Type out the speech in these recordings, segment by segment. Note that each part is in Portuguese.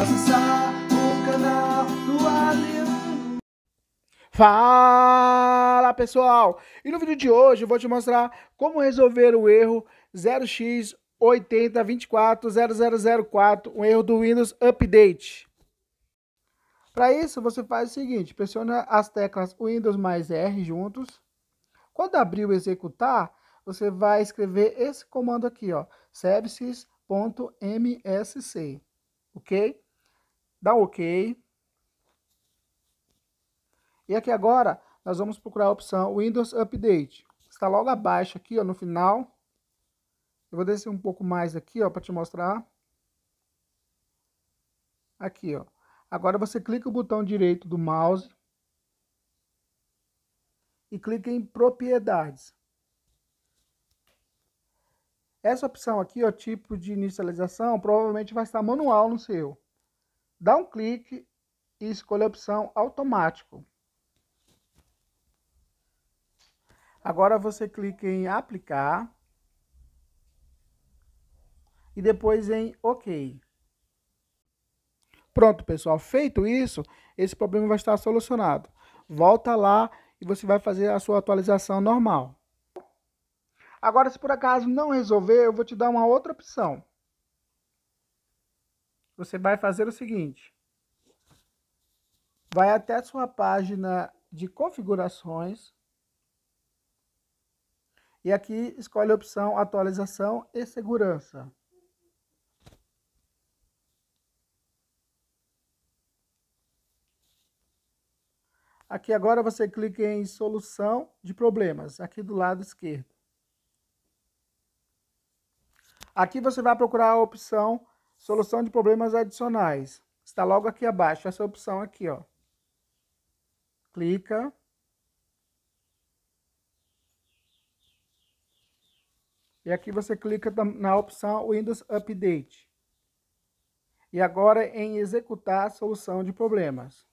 acessar o canal do Adriano. Fala pessoal! E no vídeo de hoje eu vou te mostrar como resolver o erro 0x 80240004, um erro do Windows Update. Para isso, você faz o seguinte, pressiona as teclas Windows mais R juntos. Quando abrir o executar, você vai escrever esse comando aqui, ó, services.msc, ok? dá um OK. E aqui agora nós vamos procurar a opção Windows Update. Está logo abaixo aqui, ó, no final. Eu vou descer um pouco mais aqui, ó, para te mostrar. Aqui, ó. Agora você clica o botão direito do mouse e clica em propriedades. Essa opção aqui, ó, tipo de inicialização, provavelmente vai estar manual no seu dá um clique e escolha a opção automático. Agora você clica em aplicar e depois em OK. Pronto, pessoal. Feito isso, esse problema vai estar solucionado. Volta lá e você vai fazer a sua atualização normal. Agora, se por acaso não resolver, eu vou te dar uma outra opção você vai fazer o seguinte. Vai até a sua página de configurações. E aqui escolhe a opção atualização e segurança. Aqui agora você clica em solução de problemas, aqui do lado esquerdo. Aqui você vai procurar a opção Solução de problemas adicionais. Está logo aqui abaixo, essa opção aqui, ó. Clica. E aqui você clica na opção Windows Update. E agora em executar a solução de problemas.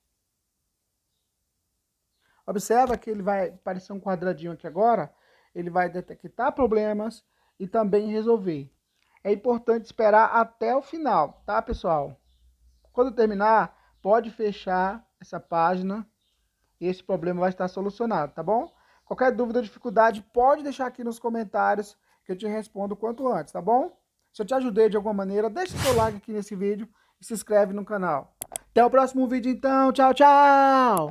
Observa que ele vai aparecer um quadradinho aqui agora. Ele vai detectar problemas e também resolver é importante esperar até o final, tá, pessoal? Quando terminar, pode fechar essa página e esse problema vai estar solucionado, tá bom? Qualquer dúvida ou dificuldade, pode deixar aqui nos comentários que eu te respondo o quanto antes, tá bom? Se eu te ajudei de alguma maneira, deixa seu like aqui nesse vídeo e se inscreve no canal. Até o próximo vídeo então, tchau, tchau!